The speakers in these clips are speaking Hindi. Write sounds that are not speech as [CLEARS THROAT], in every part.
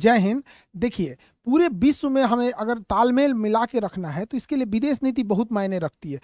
जय हिंद देखिए पूरे विश्व में हमें अगर तालमेल मिला के रखना है तो इसके लिए विदेश नीति बहुत मायने रखती है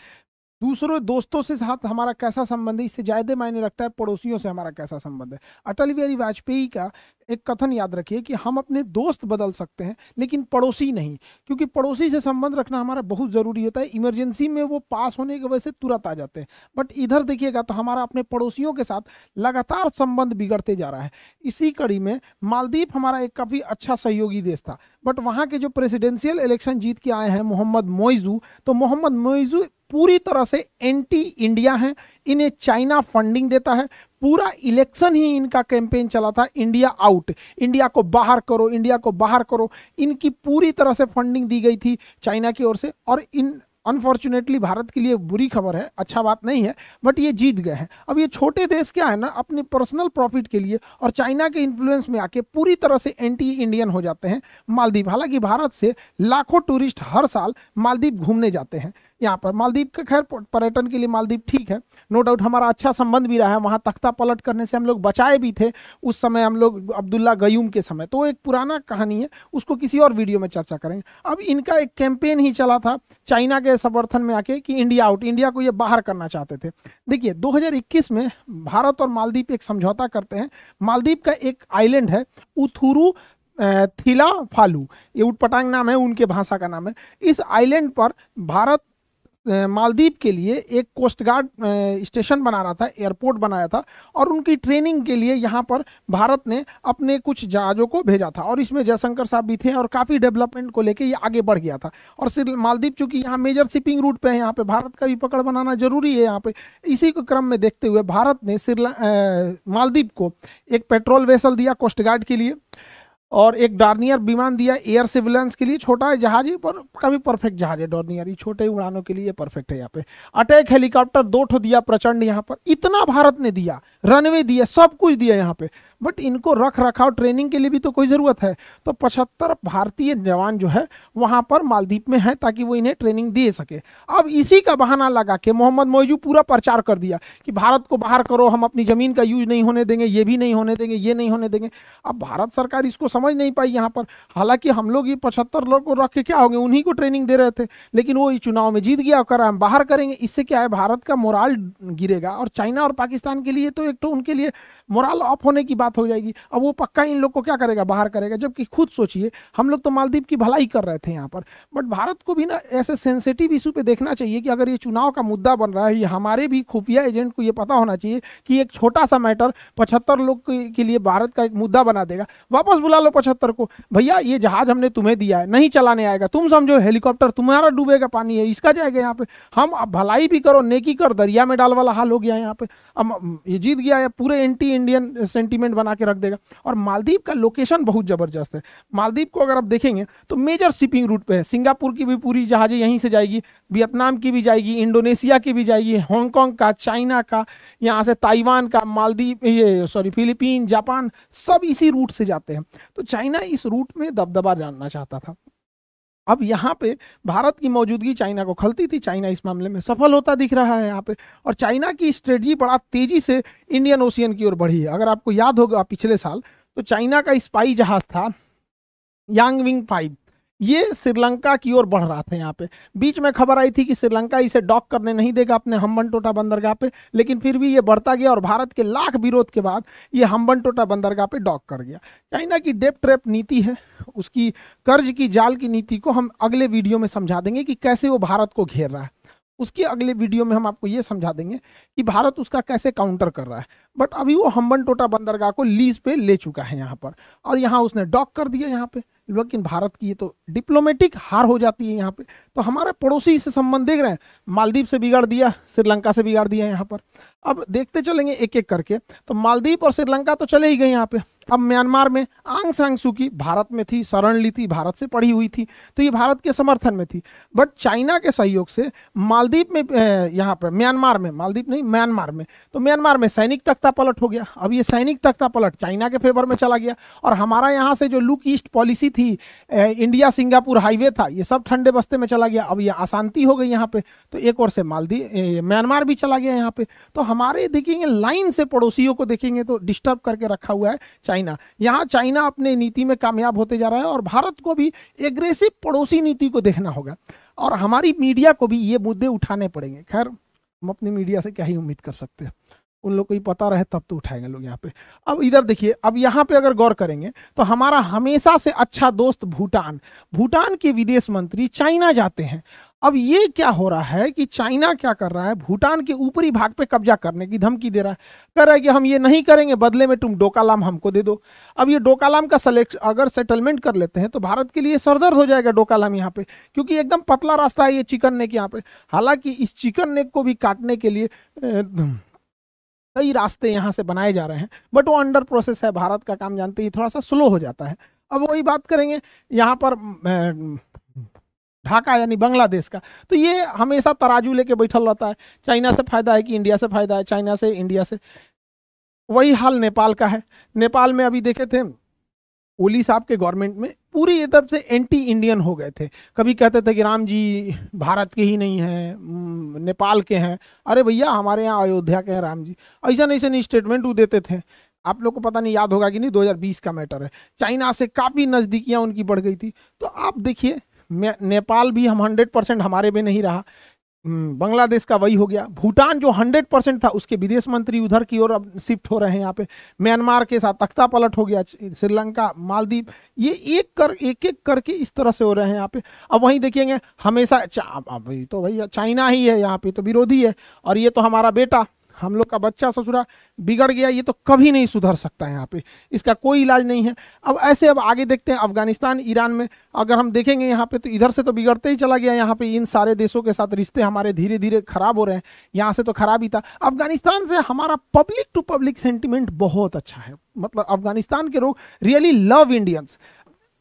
दूसरों दोस्तों से साथ हमारा कैसा संबंध है इससे ज़्यादा मायने रखता है पड़ोसियों से हमारा कैसा संबंध है अटल बिहारी वाजपेयी का एक कथन याद रखिए कि हम अपने दोस्त बदल सकते हैं लेकिन पड़ोसी नहीं क्योंकि पड़ोसी से संबंध रखना हमारा बहुत ज़रूरी होता है इमरजेंसी में वो पास होने की वजह से तुरंत आ जाते हैं बट इधर देखिएगा तो हमारा अपने पड़ोसियों के साथ लगातार संबंध बिगड़ते जा रहा है इसी कड़ी में मालदीप हमारा एक काफ़ी अच्छा सहयोगी देश था बट वहाँ के जो प्रेसिडेंशियल इलेक्शन जीत के आए हैं मोहम्मद मोइजू तो मोहम्मद मोइजू पूरी तरह से एंटी इंडिया हैं इन्हें चाइना फंडिंग देता है पूरा इलेक्शन ही इनका कैंपेन चला था इंडिया आउट इंडिया को बाहर करो इंडिया को बाहर करो इनकी पूरी तरह से फंडिंग दी गई थी चाइना की ओर से और इन अनफॉर्चुनेटली भारत के लिए बुरी खबर है अच्छा बात नहीं है बट ये जीत गए हैं अब ये छोटे देश क्या है ना अपने पर्सनल प्रॉफिट के लिए और चाइना के इन्फ्लुएंस में आके पूरी तरह से एंटी इंडियन हो जाते हैं मालदीव हालांकि भारत से लाखों टूरिस्ट हर साल मालदीव घूमने जाते हैं यहाँ पर मालदीप के खैर पर्यटन के लिए मालदीप ठीक है नो डाउट हमारा अच्छा संबंध भी रहा है वहाँ तख्ता पलट करने से हम लोग बचाए भी थे उस समय हम लोग अब्दुल्ला गयूम के समय तो एक पुराना कहानी है उसको किसी और वीडियो में चर्चा करेंगे अब इनका एक कैंपेन ही चला था चाइना के समर्थन में आके कि इंडिया आउट इंडिया को ये बाहर करना चाहते थे देखिए दो में भारत और मालदीप एक समझौता करते हैं मालदीप का एक आइलैंड है उथुरु थीला फालू ये उटपटांग नाम है उनके भाषा का नाम है इस आइलैंड पर भारत मालदीव के लिए एक कोस्ट गार्ड स्टेशन बना रहा था एयरपोर्ट बनाया था और उनकी ट्रेनिंग के लिए यहाँ पर भारत ने अपने कुछ जहाज़ों को भेजा था और इसमें जयशंकर साहब भी थे और काफ़ी डेवलपमेंट को लेकर ये आगे बढ़ गया था और सिर्फ मालदीव चूँकि यहाँ मेजर शिपिंग रूट पर है यहाँ पर भारत का भी पकड़ बनाना जरूरी है यहाँ पर इसी को क्रम में देखते हुए भारत ने श्रीला मालदीव को एक पेट्रोल वेसल दिया कोस्ट गार्ड के लिए और एक डॉर्नियर विमान दिया एयर सिविलेंस के लिए छोटा है जहाज ही पर कभी परफेक्ट जहाज है डॉर्नियर ये छोटे उड़ानों के लिए परफेक्ट है यहाँ पे अटैक हेलीकॉप्टर दो ठो दिया प्रचंड यहाँ पर इतना भारत ने दिया रनवे दिया सब कुछ दिया यहाँ पे बट इनको रख रखाव ट्रेनिंग के लिए भी तो कोई ज़रूरत है तो पचहत्तर भारतीय जवान जो है वहाँ पर मालदीप में है ताकि वो इन्हें ट्रेनिंग दे सके अब इसी का बहाना लगा के मोहम्मद मोयजू पूरा प्रचार कर दिया कि भारत को बाहर करो हम अपनी ज़मीन का यूज नहीं होने देंगे ये भी नहीं होने देंगे ये नहीं होने देंगे अब भारत सरकार इसको समझ नहीं पाई यहाँ पर हालांकि हम लोग ये पचहत्तर लोग को रख के क्या हो गए उन्हीं को ट्रेनिंग दे रहे थे लेकिन वो इस चुनाव में जीत गया और कर हम बाहर करेंगे इससे क्या है भारत का मोराल गिरेगा और चाइना और पाकिस्तान के लिए तो एक तो उनके लिए मोराल ऑफ होने की बात हो जाएगी अब वो पक्का इन लोग को क्या करेगा बाहर करेगा जबकि खुद सोचिए हम लोग तो मालदीप की भलाई कर रहे थे यहाँ पर बट भारत को भी ना ऐसे सेंसिटिव इशू पे देखना चाहिए कि अगर ये चुनाव का मुद्दा बन रहा है ये हमारे भी खुफिया एजेंट को ये पता होना चाहिए कि एक छोटा सा मैटर पचहत्तर लोग के लिए भारत का एक मुद्दा बना देगा वापस बुला लो पचहत्तर को भैया ये जहाज हमने तुम्हें दिया है नहीं चलाने आएगा तुम समझो हेलीकॉप्टर तुम्हारा डूबेगा पानी है इसका जाएगा यहाँ पे हम भलाई भी करो नेकी कर दरिया में डाल वाला हाल हो गया यहाँ पे अब ये जीत गया है पूरे एंटी इंडियन सेंटीमेंट आइलैंड बना के रख देगा और मालदीव का लोकेशन बहुत ज़बरदस्त है मालदीव को अगर आप देखेंगे तो मेजर शिपिंग रूट पे है सिंगापुर की भी पूरी जहाज़ें यहीं से जाएगी वियतनाम की भी जाएगी इंडोनेशिया की भी जाएगी हांगकॉन्ग का चाइना का यहाँ से ताइवान का मालदीव ये सॉरी फिलीपीन जापान सब इसी रूट से जाते हैं तो चाइना इस रूट में दबदबा जानना चाहता था अब यहाँ पे भारत की मौजूदगी चाइना को खलती थी चाइना इस मामले में सफल होता दिख रहा है यहाँ पे और चाइना की स्ट्रेटजी बड़ा तेजी से इंडियन ओशियन की ओर बढ़ी है अगर आपको याद होगा पिछले साल तो चाइना का स्पाई जहाज था यांग विंग फाइव ये श्रीलंका की ओर बढ़ रहा था यहाँ पे बीच में खबर आई थी कि श्रीलंका इसे डॉक करने नहीं देगा अपने हम्बन टोटा बंदरगाह पे लेकिन फिर भी ये बढ़ता गया और भारत के लाख विरोध के बाद ये हम्बन टोटा बंदरगाह पे डॉक कर गया चाइना की डेप ट्रेप नीति है उसकी कर्ज की जाल की नीति को हम अगले वीडियो में समझा देंगे कि कैसे वो भारत को घेर रहा है उसके अगले वीडियो में हम आपको ये समझा देंगे कि भारत उसका कैसे काउंटर कर रहा है बट अभी वो हम्बन टोटा बंदरगाह को लीज पे ले चुका है यहाँ पर और यहाँ उसने डॉक कर दिया यहाँ पे लेकिन भारत की ये तो डिप्लोमेटिक हार हो जाती है यहाँ पे तो हमारे पड़ोसी इससे संबंध देख रहे हैं मालदीप से बिगाड़ दिया श्रीलंका से बिगाड़ दिया यहाँ पर अब देखते चलेंगे एक एक करके तो मालदीप और श्रीलंका तो चले ही गए यहाँ पे अब म्यांमार में आंग सांग सुखी भारत में थी शरण ली थी भारत से पढ़ी हुई थी तो ये भारत के समर्थन में थी बट चाइना के सहयोग से मालदीप में यहाँ पर म्यांमार में मालदीप नहीं म्यांमार में तो म्यांमार में सैनिक तक तख्ता पलट हो गया अब ये सैनिक तख्ता पलट चाइना के फेवर में चला गया और हमारा यहाँ से जो लुक ईस्ट पॉलिसी थी ए, इंडिया सिंगापुर हाईवे था ये सब ठंडे बस्ते में चला गया अब ये अशांति हो गई यहाँ पे तो एक और से मालदीव म्यांमार भी चला गया यहाँ पे तो हमारे देखेंगे लाइन से पड़ोसियों को देखेंगे तो डिस्टर्ब करके रखा हुआ है चाइना यहाँ चाइना अपने नीति में कामयाब होते जा रहा है और भारत को भी एग्रेसिव पड़ोसी नीति को देखना होगा और हमारी मीडिया को भी ये मुद्दे उठाने पड़ेंगे खैर हम अपनी मीडिया से क्या ही उम्मीद कर सकते हैं उन लोग को ही पता रहे तब तो उठाएंगे लोग यहाँ पे अब इधर देखिए अब यहाँ पे अगर गौर करेंगे तो हमारा हमेशा से अच्छा दोस्त भूटान भूटान के विदेश मंत्री चाइना जाते हैं अब ये क्या हो रहा है कि चाइना क्या कर रहा है भूटान के ऊपरी भाग पे कब्जा करने की धमकी दे रहा है कह रहा है कि हम ये नहीं करेंगे बदले में तुम डोकालाम हमको दे दो अब ये डोकालाम का सेलेक्ट अगर सेटलमेंट कर लेते हैं तो भारत के लिए सरदर्द हो जाएगा डोकालाम यहाँ पे क्योंकि एकदम पतला रास्ता है ये चिकन नेक यहाँ पे हालांकि इस चिकन नेक को भी काटने के लिए कई रास्ते यहाँ से बनाए जा रहे हैं बट वो अंडर प्रोसेस है भारत का काम जानते ही थोड़ा सा स्लो हो जाता है अब वही बात करेंगे यहाँ पर ढाका यानी बांग्लादेश का तो ये हमेशा तराजू लेके बैठल रहता है चाइना से फायदा है कि इंडिया से फायदा है चाइना से इंडिया से वही हाल नेपाल का है नेपाल में अभी देखे थे ओली साहब के गवर्नमेंट में पूरी तरफ से एंटी इंडियन हो गए थे कभी कहते थे कि राम जी भारत के ही नहीं हैं नेपाल के हैं अरे भैया हमारे यहाँ अयोध्या के हैं राम जी ऐसा नहीं ऐसा स्टेटमेंट वो देते थे आप लोग को पता नहीं याद होगा कि नहीं 2020 का मैटर है चाइना से काफ़ी नज़दीकियाँ उनकी बढ़ गई थी तो आप देखिए नेपाल भी हम हंड्रेड परसेंट हमारे में नहीं रहा बांग्लादेश का वही हो गया भूटान जो 100 परसेंट था उसके विदेश मंत्री उधर की ओर अब शिफ्ट हो रहे हैं यहाँ पे म्यांमार के साथ तख्ता पलट हो गया श्रीलंका मालदीव ये एक कर एक एक करके इस तरह से हो रहे हैं यहाँ पे अब वहीं देखेंगे हमेशा अभी तो भैया चाइना ही है यहाँ पे तो विरोधी है और ये तो हमारा बेटा हम लोग का बच्चा ससुरा बिगड़ गया ये तो कभी नहीं सुधर सकता है यहाँ पे इसका कोई इलाज नहीं है अब ऐसे अब आगे देखते हैं अफगानिस्तान ईरान में अगर हम देखेंगे यहाँ पे तो इधर से तो बिगड़ते ही चला गया यहाँ पे इन सारे देशों के साथ रिश्ते हमारे धीरे धीरे खराब हो रहे हैं यहाँ से तो खराब ही था अफगानिस्तान से हमारा पब्लिक टू पब्लिक सेंटिमेंट बहुत अच्छा है मतलब अफगानिस्तान के लोग रियली लव इंडियंस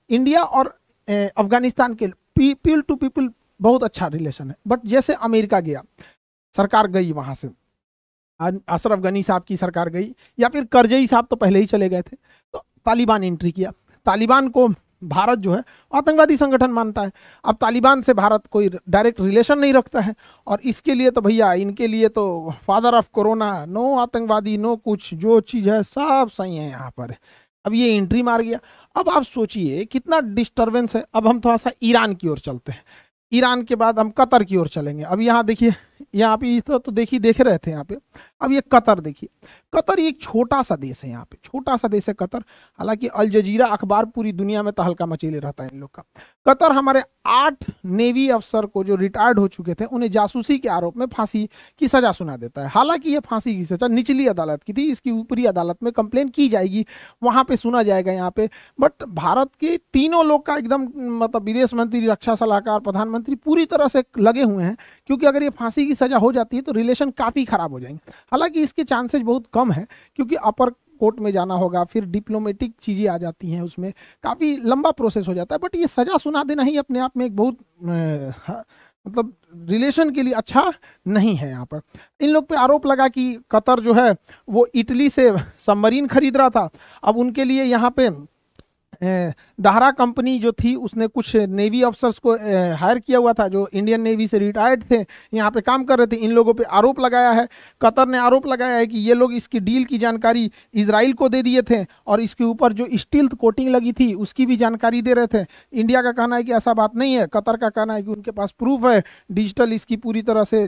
इंडिया और अफगानिस्तान के पीपल टू पीपल बहुत अच्छा रिलेशन है बट जैसे अमेरिका गया सरकार गई वहाँ से अशरफ गनी साहब की सरकार गई या फिर करजई साहब तो पहले ही चले गए थे तो तालिबान एंट्री किया तालिबान को भारत जो है आतंकवादी संगठन मानता है अब तालिबान से भारत कोई डायरेक्ट रिलेशन नहीं रखता है और इसके लिए तो भैया इनके लिए तो फादर ऑफ कोरोना नो आतंकवादी नो कुछ जो चीज़ है सब सही है यहाँ पर अब ये एंट्री मार गया अब आप सोचिए कितना डिस्टर्बेंस है अब हम थोड़ा सा ईरान की ओर चलते हैं ईरान के बाद हम कतर की ओर चलेंगे अब यहाँ देखिए यहाँ पे इस तरह तो देखिए देख रहे थे यहाँ पे अब ये कतर देखिए कतर एक छोटा सा देश है यहाँ पे छोटा सा देश है कतर हालांकि अल जजीरा अखबार पूरी दुनिया में तहलका तो मचेले रहता है इन लोग का कतर हमारे आठ नेवी अफसर को जो रिटायर्ड हो चुके थे उन्हें जासूसी के आरोप में फांसी की सजा सुना देता है हालांकि ये फांसी की सजा निचली अदालत की थी इसकी ऊपरी अदालत में कंप्लेन की जाएगी वहाँ पे सुना जाएगा यहाँ पे बट भारत के तीनों लोग का एकदम मतलब विदेश मंत्री रक्षा सलाहकार प्रधानमंत्री पूरी तरह से लगे हुए हैं क्योंकि अगर ये फांसी की सज़ा हो जाती है तो रिलेशन काफ़ी ख़राब हो जाएंगे हालांकि इसके चांसेज बहुत कम है क्योंकि अपर कोर्ट में जाना होगा फिर डिप्लोमेटिक चीज़ें आ जाती हैं उसमें काफ़ी लंबा प्रोसेस हो जाता है बट ये सज़ा सुना देना ही अपने आप में एक बहुत हाँ, मतलब रिलेशन के लिए अच्छा नहीं है यहाँ पर इन लोग पे आरोप लगा कि कतर जो है वो इटली से सबमरीन खरीद रहा था अब उनके लिए यहाँ पे दहरा कंपनी जो थी उसने कुछ नेवी अफसर्स को हायर किया हुआ था जो इंडियन नेवी से रिटायर्ड थे यहाँ पे काम कर रहे थे इन लोगों पे आरोप लगाया है कतर ने आरोप लगाया है कि ये लोग इसकी डील की जानकारी इसराइल को दे दिए थे और इसके ऊपर जो स्टील कोटिंग लगी थी उसकी भी जानकारी दे रहे थे इंडिया का कहना है कि ऐसा बात नहीं है कतर का कहना है कि उनके पास प्रूफ है डिजिटल इसकी पूरी तरह से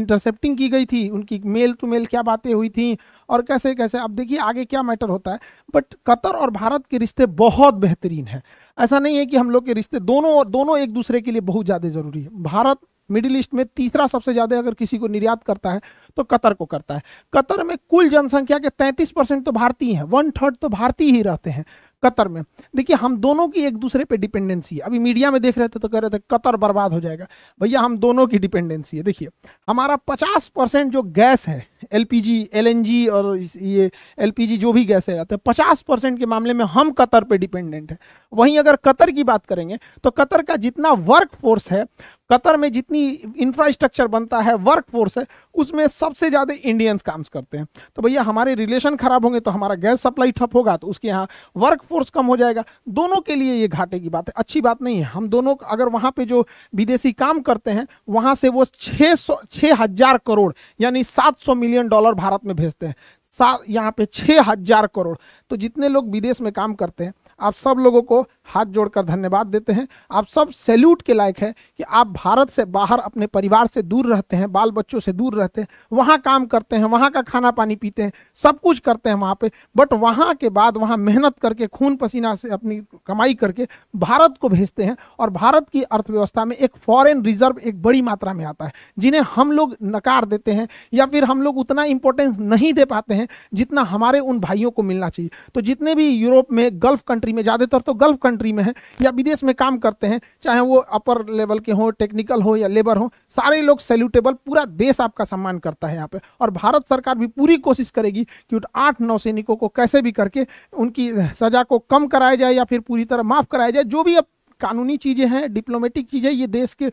इंटरसेप्टिंग की गई थी उनकी मेल टू मेल क्या बातें हुई थी और कैसे कैसे अब देखिए आगे क्या मैटर होता है बट कतर और भारत के रिश्ते बहुत बेहतरीन है ऐसा नहीं है कि हम लोग के रिश्ते दोनों और दोनों एक दूसरे के लिए बहुत ज़्यादा ज़रूरी है भारत मिडिल ईस्ट में तीसरा सबसे ज़्यादा अगर किसी को निर्यात करता है तो कतर को करता है कतर में कुल जनसंख्या के 33 परसेंट तो भारतीय हैं वन थर्ड तो भारतीय ही रहते हैं कतर में देखिए हम दोनों की एक दूसरे पे डिपेंडेंसी है अभी मीडिया में देख रहे थे तो कह रहे थे कतर बर्बाद हो जाएगा भैया हम दोनों की डिपेंडेंसी है देखिए हमारा 50 परसेंट जो गैस है एलपीजी एलएनजी और ये एलपीजी जो भी गैस है जाते हैं पचास परसेंट के मामले में हम कतर पर डिपेंडेंट है वहीं अगर कतर की बात करेंगे तो कतर का जितना वर्क फोर्स है कतर में जितनी इंफ्रास्ट्रक्चर बनता है वर्क फोर्स है उसमें सबसे ज़्यादा इंडियंस काम करते हैं तो भैया हमारे रिलेशन खराब होंगे तो हमारा गैस सप्लाई ठप होगा तो उसके यहाँ वर्क फोर्स कम हो जाएगा दोनों के लिए ये घाटे की बात है अच्छी बात नहीं है हम दोनों अगर वहाँ पे जो विदेशी काम करते हैं वहाँ से वो छः सौ छः हज़ार करोड़ यानी सात सौ मिलियन डॉलर भारत में भेजते हैं सात यहाँ पे छः हज़ार करोड़ तो जितने लोग विदेश में काम करते हैं आप सब लोगों को हाथ जोड़कर धन्यवाद देते हैं आप सब सैल्यूट के लायक है कि आप भारत से बाहर अपने परिवार से दूर रहते हैं बाल बच्चों से दूर रहते हैं वहाँ काम करते हैं वहाँ का खाना पानी पीते हैं सब कुछ करते हैं वहाँ पे बट वहाँ के बाद वहाँ मेहनत करके खून पसीना से अपनी कमाई करके भारत को भेजते हैं और भारत की अर्थव्यवस्था में एक फॉरन रिजर्व एक बड़ी मात्रा में आता है जिन्हें हम लोग नकार देते हैं या फिर हम लोग उतना इंपॉर्टेंस नहीं दे पाते हैं जितना हमारे उन भाइयों को मिलना चाहिए तो जितने भी यूरोप में गल्फ कंट्री में ज़्यादातर तो गल्फ कंट्री कंट्री में हैं या विदेश में काम करते हैं चाहे वो अपर लेवल के हों टेक्निकल हो या लेबर हो सारे लोग सैल्यूटेबल पूरा देश आपका सम्मान करता है यहाँ पे और भारत सरकार भी पूरी कोशिश करेगी कि उन आठ नौसैनिकों को कैसे भी करके उनकी सजा को कम कराया जाए या फिर पूरी तरह माफ़ कराया जाए जो भी अब कानूनी चीज़ें हैं डिप्लोमेटिक चीज़ें ये देश के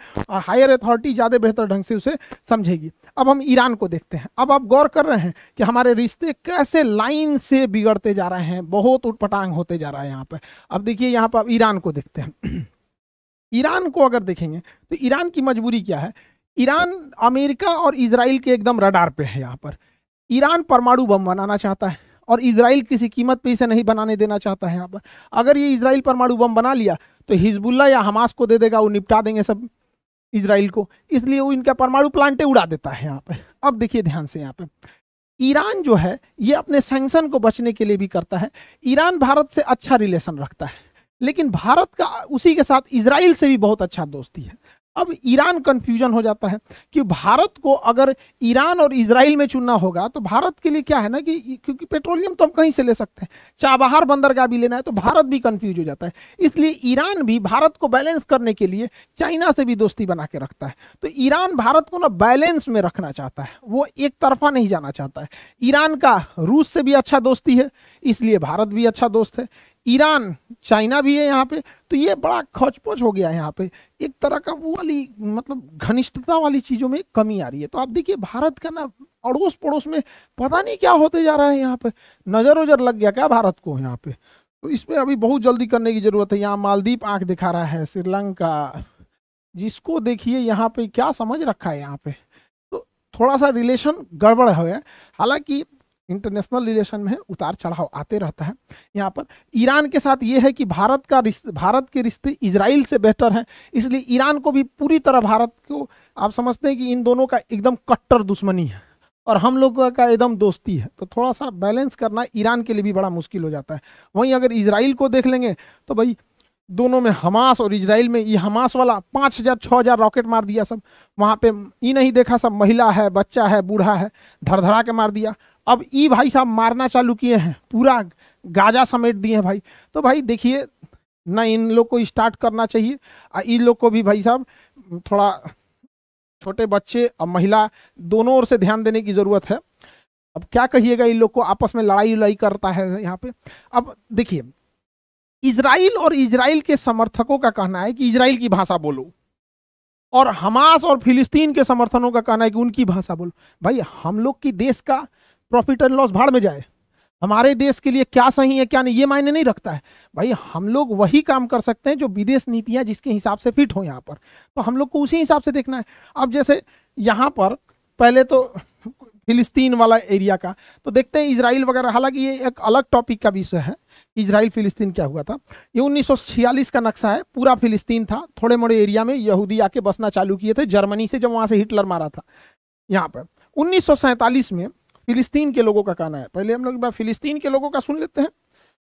हायर अथॉरिटी ज़्यादा बेहतर ढंग से उसे समझेगी अब हम ईरान को देखते हैं अब आप गौर कर रहे हैं कि हमारे रिश्ते कैसे लाइन से बिगड़ते जा रहे हैं बहुत उटपटांग होते जा रहा है यहाँ पर अब देखिए यहाँ पर ईरान को देखते हैं [CLEARS THROAT] ईरान को अगर देखेंगे तो ईरान की मजबूरी क्या है ईरान अमेरिका और इसराइल के एकदम रडार पर है यहाँ पर ईरान परमाणु बम बनाना चाहता है और इसराइल किसी कीमत पर इसे नहीं बनाने देना चाहता है यहाँ पर अगर ये इसराइल परमाणु बम बना लिया तो हिजबुल्ला या हमास को दे देगा वो निपटा देंगे सब इसराइल को इसलिए वो इनका परमाणु प्लांटे उड़ा देता है यहाँ पे अब देखिए ध्यान से यहाँ पे ईरान जो है ये अपने सेंक्शन को बचने के लिए भी करता है ईरान भारत से अच्छा रिलेशन रखता है लेकिन भारत का उसी के साथ इसराइल से भी बहुत अच्छा दोस्ती है अब ईरान कंफ्यूजन हो जाता है कि भारत को अगर ईरान और इसराइल में चुनना होगा तो भारत के लिए क्या है ना कि क्योंकि पेट्रोलियम तो हम कहीं से ले सकते हैं चाबहार बंदरगाह भी लेना है तो भारत भी कंफ्यूज हो जाता है इसलिए ईरान भी भारत को बैलेंस करने के लिए चाइना से भी दोस्ती बना के रखता है तो ईरान भारत को ना बैलेंस में रखना चाहता है वो एक तरफा नहीं जाना चाहता है ईरान का रूस से भी अच्छा दोस्ती है इसलिए भारत भी अच्छा दोस्त है ईरान चाइना भी है यहाँ पे तो ये बड़ा खोचपोच हो गया है यहाँ पे एक तरह का वो वाली मतलब घनिष्ठता वाली चीज़ों में कमी आ रही है तो आप देखिए भारत का ना अड़ोस पड़ोस में पता नहीं क्या होते जा रहा है यहाँ पे नज़र उजर लग गया क्या भारत को यहाँ पे तो इसमें अभी बहुत जल्दी करने की ज़रूरत है यहाँ मालदीप आँख दिखा रहा है श्रीलंका जिसको देखिए यहाँ पे क्या समझ रखा है यहाँ पे तो थोड़ा सा रिलेशन गड़बड़ हो गया हालांकि इंटरनेशनल रिलेशन में है उतार चढ़ाव आते रहता है यहाँ पर ईरान के साथ ये है कि भारत का रिश्ते भारत के रिश्ते इसराइल से बेहतर हैं इसलिए ईरान को भी पूरी तरह भारत को आप समझते हैं कि इन दोनों का एकदम कट्टर दुश्मनी है और हम लोगों का एकदम दोस्ती है तो थोड़ा सा बैलेंस करना ईरान के लिए भी बड़ा मुश्किल हो जाता है वहीं अगर इसराइल को देख लेंगे तो भाई दोनों में हमास और इसराइल में ये हमास वाला पाँच हज़ार छः हज़ार रॉकेट मार दिया सब वहाँ पे ये नहीं देखा सब महिला है बच्चा है बूढ़ा है धड़धड़ा के मार दिया अब ई भाई साहब मारना चालू किए हैं पूरा गाजा समेट दिए हैं भाई तो भाई देखिए ना इन लोग को स्टार्ट करना चाहिए और इन लोग को भी भाई साहब थोड़ा छोटे बच्चे और महिला दोनों ओर से ध्यान देने की ज़रूरत है अब क्या कहिएगा इन लोग को आपस में लड़ाई उड़ाई करता है यहाँ पे अब देखिए इसराइल और इसराइल के समर्थकों का कहना है कि इसराइल की भाषा बोलो और हमास और फिलिस्तीन के समर्थनों का कहना है कि उनकी भाषा बोलो भाई हम लोग की देश का प्रॉफिट एंड लॉस भाड़ में जाए हमारे देश के लिए क्या सही है क्या नहीं ये मायने नहीं रखता है भाई हम लोग वही काम कर सकते हैं जो विदेश नीतियां जिसके हिसाब से फिट हो यहाँ पर तो हम लोग को उसी हिसाब से देखना है अब जैसे यहाँ पर पहले तो फिलिस्तीन वाला एरिया का तो देखते हैं इसराइल वगैरह हालांकि ये एक अलग टॉपिक का विषय है इसराइल फिलिस्तीन क्या हुआ था ये 1946 का नक्शा है पूरा फिलिस्तीन था थोड़े मोड़े एरिया में यहूदी आके बसना चालू किए थे जर्मनी से जब वहाँ से हिटलर मारा था यहाँ पर उन्नीस में फिलिस्तीन के लोगों का कहना है पहले हम लोग फिलिस्तीन के लोगों का सुन लेते हैं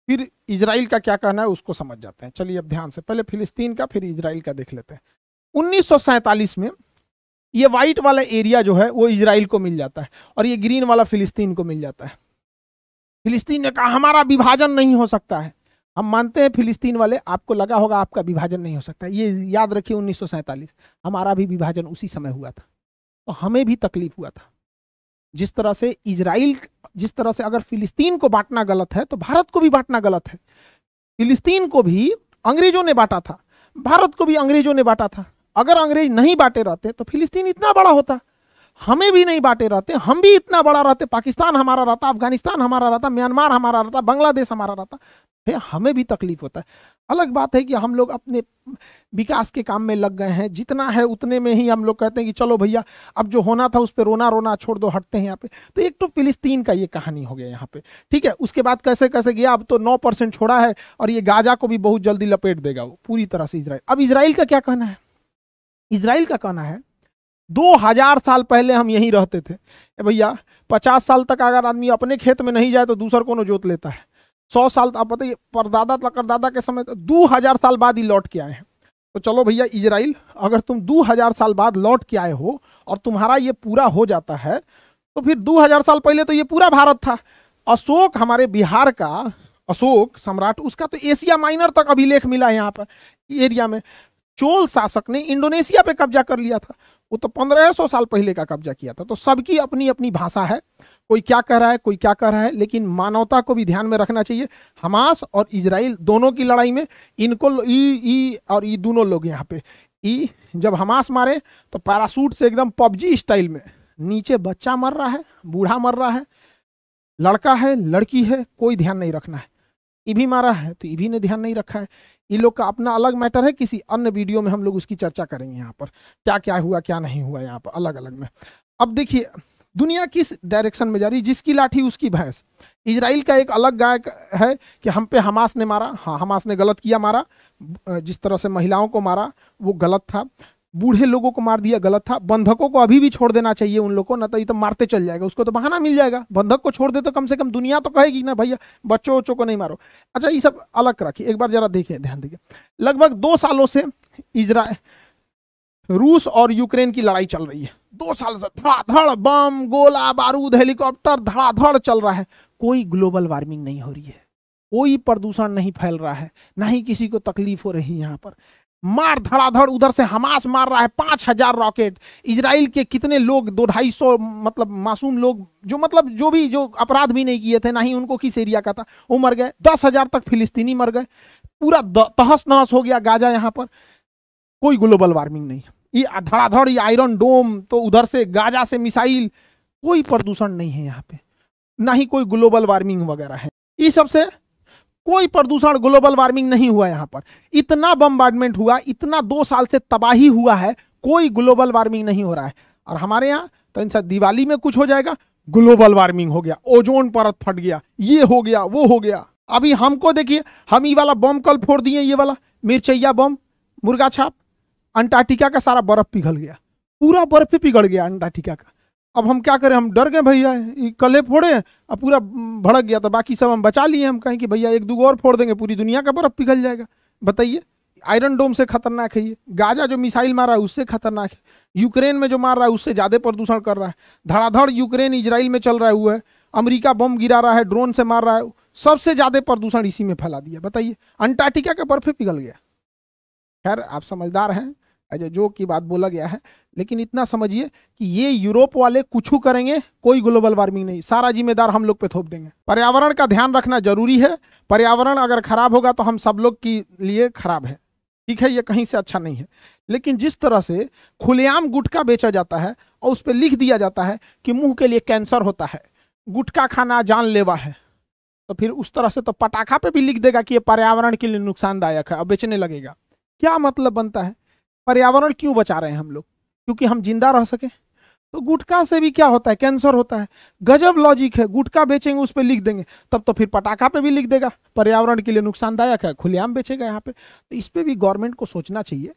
फिर इसराइल का क्या कहना है उसको समझ जाते हैं चलिए अब ध्यान से पहले फिलिस्तीन का फिर इसराइल का देख लेते हैं उन्नीस में ये वाइट वाला एरिया जो है वो इसराइल को मिल जाता है और ये ग्रीन वाला फिलिस्तीन को मिल जाता है फिलिस्तीन ने कहा हमारा विभाजन नहीं हो सकता है हम मानते हैं फिलिस्तीन वाले आपको लगा होगा आपका विभाजन नहीं हो सकता ये याद रखिए उन्नीस हमारा भी विभाजन उसी समय हुआ था तो हमें भी तकलीफ हुआ था जिस तरह से इसराइल जिस तरह से अगर फिलिस्तीन को बांटना गलत है तो भारत को भी बांटना गलत है फिलिस्तीन को भी अंग्रेजों ने बांटा था भारत को भी अंग्रेजों ने बांटा था अगर अंग्रेज नहीं बांटे रहते तो फिलिस्तीन इतना बड़ा होता हमें भी नहीं बांटे रहते हम भी इतना बड़ा रहते पाकिस्तान हमारा रहता अफगानिस्तान हमारा रहता म्यांमार हमारा रहता बांग्लादेश हमारा रहता फिर हमें भी तकलीफ होता है अलग बात है कि हम लोग अपने विकास के काम में लग गए हैं जितना है उतने में ही हम लोग कहते हैं कि चलो भैया अब जो होना था उस पर रोना रोना छोड़ दो हटते हैं यहाँ पे तो एक तो फिलिस्तीन का ये कहानी हो गया यहाँ पे ठीक है उसके बाद कैसे कैसे गया अब तो नौ परसेंट छोड़ा है और ये गाजा को भी बहुत जल्दी लपेट देगा वो पूरी तरह से इसराइल अब इसराइल का क्या कहना है इसराइल का कहना है दो हजार साल पहले हम यहीं रहते थे भैया पचास साल तक अगर आदमी अपने खेत में नहीं जाए तो दूसर को जोत लेता है सौ साल तो आप बताइए परदादा दादा के समय तो दो हजार साल बाद ही लौट के आए हैं तो चलो भैया इजराइल अगर तुम दो हजार साल बाद लौट के आए हो और तुम्हारा ये पूरा हो जाता है तो फिर दो हजार साल पहले तो ये पूरा भारत था अशोक हमारे बिहार का अशोक सम्राट उसका तो एशिया माइनर तक अभिलेख मिला है यहाँ पर एरिया में चोल शासक ने इंडोनेशिया पे कब्जा कर लिया था वो तो 1500 साल पहले का कब्जा किया था तो सबकी अपनी अपनी भाषा है कोई क्या कह रहा है कोई क्या कह रहा है लेकिन मानवता को भी ध्यान में रखना चाहिए हमास और इसराइल दोनों की लड़ाई में इनको ई ई और ई दोनों लोग यहाँ पे ई जब हमास मारे तो पैरासूट से एकदम पबजी स्टाइल में नीचे बच्चा मर रहा है बूढ़ा मर रहा है लड़का है लड़की है कोई ध्यान नहीं रखना है ई भी मारा है तो ई भी ने ध्यान नहीं रखा है इन लोग का अपना अलग मैटर है किसी अन्य वीडियो में हम लोग उसकी चर्चा करेंगे यहाँ पर क्या क्या हुआ क्या नहीं हुआ यहाँ पर अलग अलग में अब देखिए दुनिया किस डायरेक्शन में जा रही जिसकी लाठी उसकी भैंस इसराइल का एक अलग गायक है कि हम पे हमास ने मारा हाँ हमास ने गलत किया मारा जिस तरह से महिलाओं को मारा वो गलत था बूढ़े लोगों को मार दिया गलत था बंधकों को अभी भी छोड़ देना चाहिए उन लोगों को ना तो ये तो मारते चल जाएगा उसको तो बहाना मिल जाएगा बंधक को छोड़ दे तो कम से कम दुनिया तो कहेगी ना भैया बच्चों उच्चों को नहीं मारो अच्छा ये सब अलग रखिए एक बार जरा देखिए ध्यान दीजिए लगभग दो सालों से इजरा रूस और यूक्रेन की लड़ाई चल रही है दो साल से धड़ाधड़ बम गोला बारूद हेलीकॉप्टर धड़ाधड़ चल रहा है कोई ग्लोबल वार्मिंग नहीं हो रही है कोई प्रदूषण नहीं फैल रहा है ना ही किसी को तकलीफ हो रही है यहाँ पर मार धड़ाधड़ उधर से हमास मार रहा है पांच हजार रॉकेट इसराइल के कितने लोग दो ढाई सौ मतलब मासूम लोग जो मतलब जो भी जो अपराध भी नहीं किए थे ना ही उनको किस एरिया का था वो मर गए दस हजार तक फिलिस्तीनी मर गए पूरा तहस नहस हो गया गाजा यहाँ पर कोई ग्लोबल वार्मिंग नहीं ये धड़ाधड़ ये आयरन डोम तो उधर से गाजा से मिसाइल कोई प्रदूषण नहीं है यहाँ पे ना ही कोई ग्लोबल वार्मिंग वगैरह है इस सबसे कोई प्रदूषण ग्लोबल वार्मिंग नहीं हुआ यहाँ पर इतना बम्बार्डमेंट हुआ इतना दो साल से तबाही हुआ है कोई ग्लोबल वार्मिंग नहीं हो रहा है और हमारे यहाँ तो इन सब दिवाली में कुछ हो जाएगा ग्लोबल वार्मिंग हो गया ओजोन परत फट गया ये हो गया वो हो गया अभी हमको देखिए हम ये वाला बम कल फोड़ दिए ये वाला मिर्चैया बम मुर्गा छाप अंटार्कटिका का सारा बर्फ पिघल गया पूरा बर्फ पिघल गया अंटार्कटिका का अब हम क्या करें हम डर गए भैया कले फोड़े अब पूरा भड़क गया तो बाकी सब हम बचा लिए हम कहें कि भैया एक दो और फोड़ देंगे पूरी दुनिया का बर्फ पिघल जाएगा बताइए आयरन डोम से खतरनाक है ये गाजा जो मिसाइल मारा है उससे खतरनाक है यूक्रेन में जो मार रहा है उससे ज़्यादा प्रदूषण कर रहा है धड़ाधड़ यूक्रेन इजराइल में चल रहा हुआ है अमरीका बम गिरा रहा है ड्रोन से मार रहा है सबसे ज़्यादा प्रदूषण इसी में फैला दिया बताइए अंटार्कटिका का बर्फ पिघल गया खैर आप समझदार हैं जो की बात बोला गया है लेकिन इतना समझिए कि ये यूरोप वाले कुछ करेंगे कोई ग्लोबल वार्मिंग नहीं सारा जिम्मेदार हम लोग पे थोप देंगे पर्यावरण का ध्यान रखना जरूरी है पर्यावरण अगर खराब होगा तो हम सब लोग के लिए खराब है ठीक है ये कहीं से अच्छा नहीं है लेकिन जिस तरह से खुलेआम गुटखा बेचा जाता है और उस पर लिख दिया जाता है कि मुंह के लिए कैंसर होता है गुटखा खाना जानलेवा है तो फिर उस तरह से तो पटाखा पे भी लिख देगा कि ये पर्यावरण के लिए नुकसानदायक है और बेचने लगेगा क्या मतलब बनता है पर्यावरण क्यों बचा रहे हैं हम लोग क्योंकि हम जिंदा रह सके तो गुटखा से भी क्या होता है कैंसर होता है गजब लॉजिक है गुटखा बेचेंगे उस पर लिख देंगे तब तो फिर पटाखा पे भी लिख देगा पर्यावरण के लिए नुकसानदायक है खुलेआम बेचेगा यहाँ पे तो इस पर भी गवर्नमेंट को सोचना चाहिए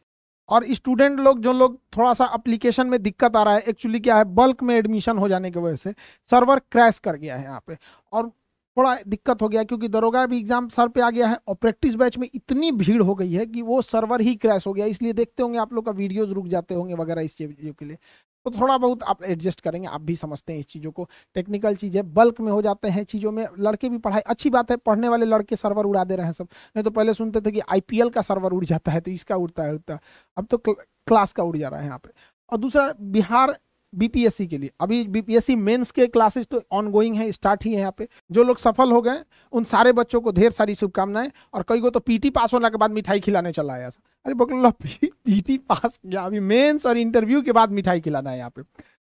और स्टूडेंट लोग जो लोग थोड़ा सा अप्लीकेशन में दिक्कत आ रहा है एक्चुअली क्या है बल्क में एडमिशन हो जाने की वजह से सर्वर क्रैश कर गया है यहाँ पे और थोड़ा दिक्कत हो गया क्योंकि दरोगा भी एग्जाम सर पे आ गया है और प्रैक्टिस बैच में इतनी भीड़ हो गई है कि वो सर्वर ही क्रैश हो गया इसलिए देखते होंगे आप लोग का वीडियोज रुक जाते होंगे वगैरह इस चीज़ के लिए तो थोड़ा बहुत आप एडजस्ट करेंगे आप भी समझते हैं इस चीज़ों को टेक्निकल चीज़ें बल्क में हो जाते हैं चीज़ों में लड़के भी पढ़ाई अच्छी बात है पढ़ने वाले लड़के सर्वर उड़ा दे रहे हैं सब नहीं तो पहले सुनते थे कि आई का सर्वर उड़ जाता है तो इसका उड़ता है उड़ता है अब तो क्लास का उड़ जा रहा है यहाँ पे और दूसरा बिहार बीपीएससी के लिए अभी बीपीएससी मेंस के क्लासेस तो ऑनगोइंग है स्टार्ट ही है यहाँ पे जो लोग सफल हो गए उन सारे बच्चों को ढेर सारी शुभकामनाएं और कई को तो पीटी पास होने के बाद मिठाई खिलाने चला आया अरे पी पीटी पास क्या अभी मेंस और इंटरव्यू के बाद मिठाई खिलाना है यहाँ पे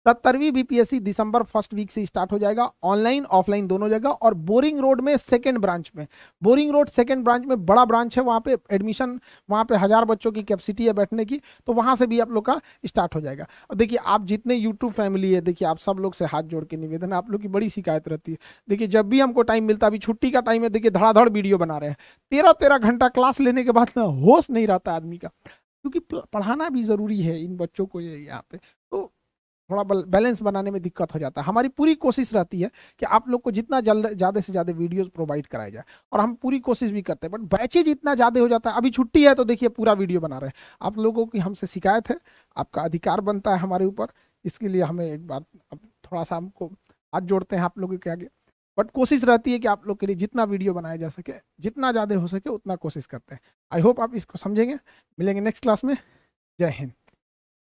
सत्तरवीं बीपीएससी दिसंबर फर्स्ट वीक से स्टार्ट हो जाएगा ऑनलाइन ऑफलाइन दोनों जगह और बोरिंग रोड में सेकेंड ब्रांच में बोरिंग रोड सेकेंड ब्रांच में बड़ा ब्रांच है वहाँ पे एडमिशन वहाँ पे हज़ार बच्चों की कैपेसिटी है बैठने की तो वहाँ से भी आप लोग का स्टार्ट हो जाएगा और देखिए आप जितने यूट्यूब फैमिली है देखिए आप सब लोग से हाथ जोड़ के निवेदन आप लोग की बड़ी शिकायत रहती है देखिए जब भी हमको टाइम मिलता अभी छुट्टी का टाइम है देखिए धड़ाधड़ वीडियो बना रहे हैं तेरह तेरह घंटा क्लास लेने के बाद होश नहीं रहता आदमी का क्योंकि पढ़ाना भी ज़रूरी है इन बच्चों को यहाँ पे तो थोड़ा बैलेंस बनाने में दिक्कत हो जाता है हमारी पूरी कोशिश रहती है कि आप लोग को जितना जल्द ज़्यादा से ज़्यादा वीडियोस प्रोवाइड कराया जाए और हम पूरी कोशिश भी करते हैं बट बैचेज इतना ज़्यादा हो जाता है अभी छुट्टी है तो देखिए पूरा वीडियो बना रहे हैं आप लोगों की हमसे शिकायत है आपका अधिकार बनता है हमारे ऊपर इसके लिए हमें एक बार अब थोड़ा सा हमको हाथ जोड़ते हैं आप लोगों के आगे बट कोशिश रहती है कि आप लोग के लिए जितना वीडियो बनाया जा सके जितना ज़्यादा हो सके उतना कोशिश करते हैं आई होप आप इसको समझेंगे मिलेंगे नेक्स्ट क्लास में जय हिंद